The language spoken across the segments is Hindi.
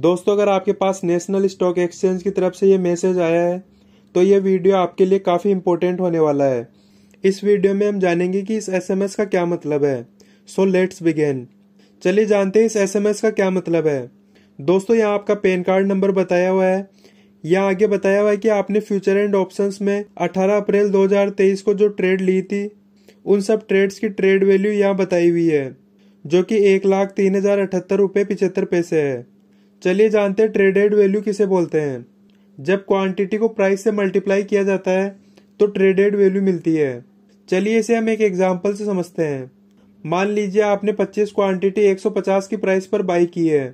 दोस्तों अगर आपके पास नेशनल स्टॉक एक्सचेंज की तरफ से ये मैसेज आया है तो ये वीडियो आपके लिए काफ़ी इम्पोर्टेंट होने वाला है इस वीडियो में हम जानेंगे कि इस एसएमएस का क्या मतलब है सो लेट्स बिगेन चलिए जानते हैं इस एसएमएस का क्या मतलब है दोस्तों यहाँ आपका पैन कार्ड नंबर बताया हुआ है यहाँ आगे बताया हुआ है कि आपने फ्यूचर एंड ऑप्शन में अठारह अप्रैल दो को जो ट्रेड ली थी उन सब ट्रेड्स की ट्रेड वैल्यू यहाँ बताई हुई है जो कि एक लाख तीन हजार अठहत्तर रुपये पिचहत्तर पैसे है चलिए जानते हैं ट्रेडेड वैल्यू किसे बोलते हैं जब क्वांटिटी को प्राइस से मल्टीप्लाई किया जाता है तो ट्रेडेड वैल्यू मिलती है चलिए इसे हम एक एग्जाम्पल से समझते हैं मान लीजिए आपने 25 क्वांटिटी 150 की प्राइस पर बाई की है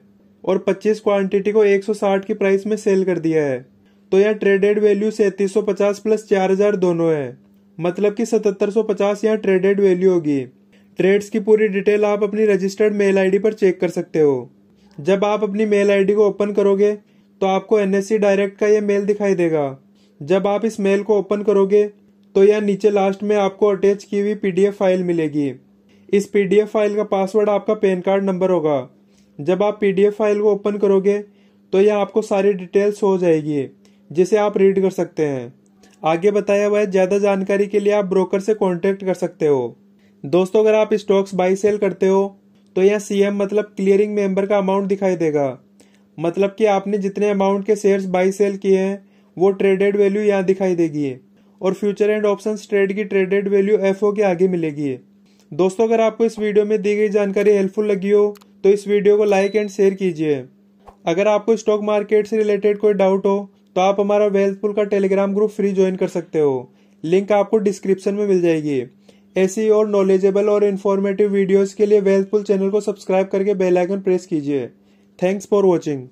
और 25 क्वांटिटी को 160 की प्राइस में सेल कर दिया है तो यहाँ ट्रेडेड वैल्यू सैंतीस प्लस चार दोनों है मतलब कि 7750 यहाँ ट्रेडेड वैल्यू होगी ट्रेड्स की पूरी डिटेल आप अपनी रजिस्टर्ड मेल आईडी पर चेक कर सकते हो जब आप अपनी मेल आईडी को ओपन करोगे तो आपको एन डायरेक्ट का यह मेल दिखाई देगा जब आप इस मेल को ओपन करोगे तो यह नीचे लास्ट में आपको अटैच की हुई पीडीएफ फाइल मिलेगी इस पीडीएफ फाइल का पासवर्ड आपका पैन कार्ड नंबर होगा जब आप पीडीएफ फाइल को ओपन करोगे तो यह आपको सारी डिटेल्स हो जाएगी जिसे आप रीड कर सकते हैं आगे बताया हुआ है ज़्यादा जानकारी के लिए आप ब्रोकर से कॉन्टेक्ट कर सकते हो दोस्तों अगर आप स्टॉक्स बाई सेल करते हो तो यहाँ सीएम मतलब क्लियरिंग मेंबर का अमाउंट दिखाई देगा मतलब कि आपने जितने अमाउंट के शेयर्स बाई सेल किए हैं वो ट्रेडेड वैल्यू यहाँ दिखाई देगी और फ्यूचर एंड ऑप्शन ट्रेड की ट्रेडेड वैल्यू एफ के आगे मिलेगी दोस्तों अगर आपको इस वीडियो में दी गई जानकारी हेल्पफुल लगी हो तो इस वीडियो को लाइक एंड शेयर कीजिए अगर आपको स्टॉक मार्केट से रिलेटेड कोई डाउट हो तो आप हमारा वेल्थपुल का टेलीग्राम ग्रुप फ्री ज्वाइन कर सकते हो लिंक आपको डिस्क्रिप्शन में मिल जाएगी ऐसी और नॉलेजेबल और इन्फॉर्मेटिव वीडियोस के लिए वेल्थफुल चैनल को सब्सक्राइब करके बेल आइकन प्रेस कीजिए थैंक्स फॉर वॉचिंग